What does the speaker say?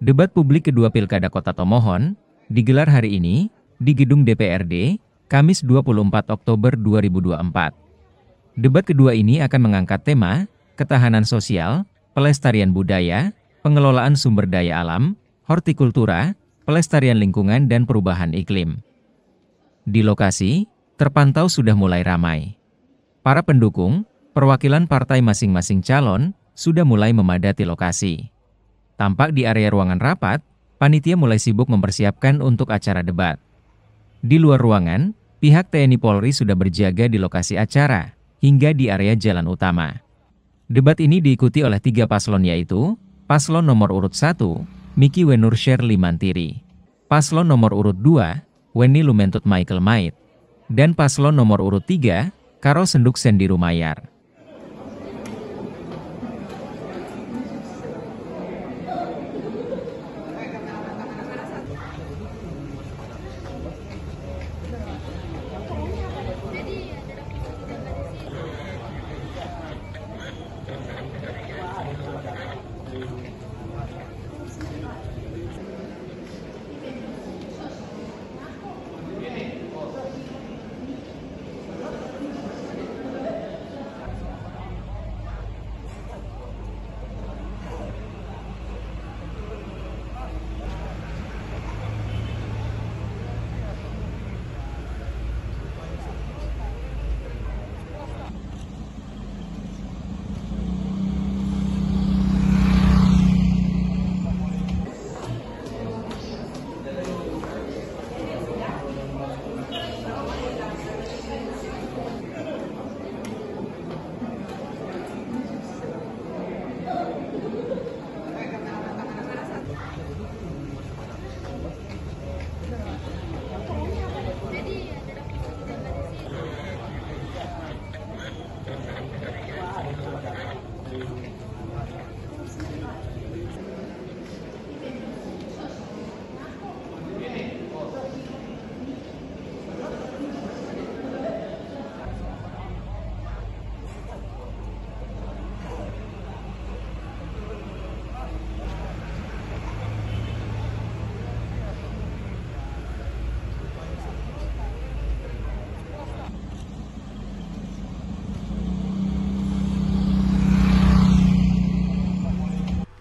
Debat publik kedua Pilkada Kota Tomohon digelar hari ini di Gedung DPRD, Kamis 24 Oktober 2024. Debat kedua ini akan mengangkat tema ketahanan sosial, pelestarian budaya, pengelolaan sumber daya alam, hortikultura, pelestarian lingkungan dan perubahan iklim. Di lokasi, terpantau sudah mulai ramai. Para pendukung, perwakilan partai masing-masing calon, sudah mulai memadati lokasi. Tampak di area ruangan rapat, panitia mulai sibuk mempersiapkan untuk acara debat. Di luar ruangan, pihak TNI Polri sudah berjaga di lokasi acara, hingga di area jalan utama. Debat ini diikuti oleh tiga paslon yaitu, paslon nomor urut 1, Miki Wenur Sherly Mantiri, paslon nomor urut 2, Weni Lumentut Michael Mait, dan paslon nomor urut 3, Karo Senduk Sendiru Mayar.